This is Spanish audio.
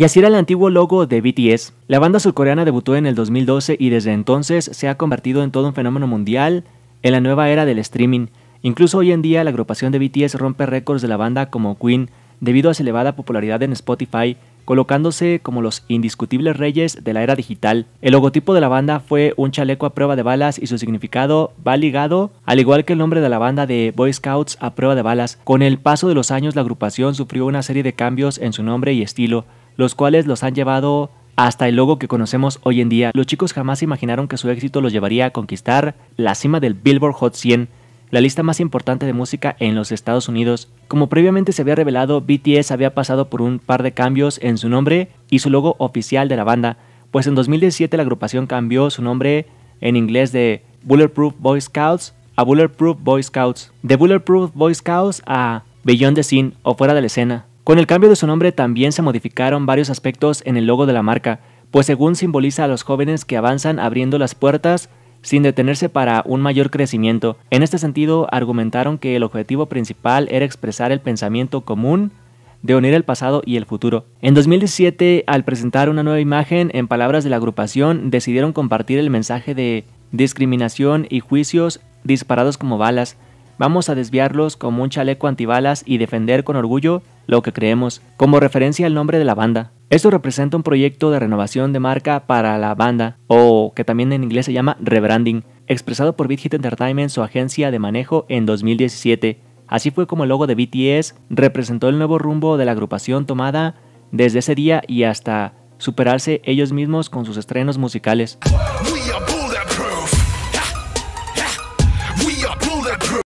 Y así era el antiguo logo de BTS. La banda surcoreana debutó en el 2012 y desde entonces se ha convertido en todo un fenómeno mundial en la nueva era del streaming. Incluso hoy en día la agrupación de BTS rompe récords de la banda como Queen debido a su elevada popularidad en Spotify, colocándose como los indiscutibles reyes de la era digital. El logotipo de la banda fue un chaleco a prueba de balas y su significado va ligado, al igual que el nombre de la banda de Boy Scouts a prueba de balas. Con el paso de los años la agrupación sufrió una serie de cambios en su nombre y estilo, los cuales los han llevado hasta el logo que conocemos hoy en día. Los chicos jamás imaginaron que su éxito los llevaría a conquistar la cima del Billboard Hot 100, la lista más importante de música en los Estados Unidos. Como previamente se había revelado, BTS había pasado por un par de cambios en su nombre y su logo oficial de la banda, pues en 2017 la agrupación cambió su nombre en inglés de Bulletproof Boy Scouts a Bulletproof Boy Scouts, de Bulletproof Boy Scouts a Beyond the Scene o fuera de la escena. Con el cambio de su nombre también se modificaron varios aspectos en el logo de la marca, pues según simboliza a los jóvenes que avanzan abriendo las puertas sin detenerse para un mayor crecimiento. En este sentido, argumentaron que el objetivo principal era expresar el pensamiento común de unir el pasado y el futuro. En 2017, al presentar una nueva imagen, en palabras de la agrupación, decidieron compartir el mensaje de discriminación y juicios disparados como balas, Vamos a desviarlos como un chaleco antibalas y defender con orgullo lo que creemos, como referencia al nombre de la banda. Esto representa un proyecto de renovación de marca para la banda, o que también en inglés se llama rebranding, expresado por BitHit Entertainment, su agencia de manejo, en 2017. Así fue como el logo de BTS representó el nuevo rumbo de la agrupación tomada desde ese día y hasta superarse ellos mismos con sus estrenos musicales.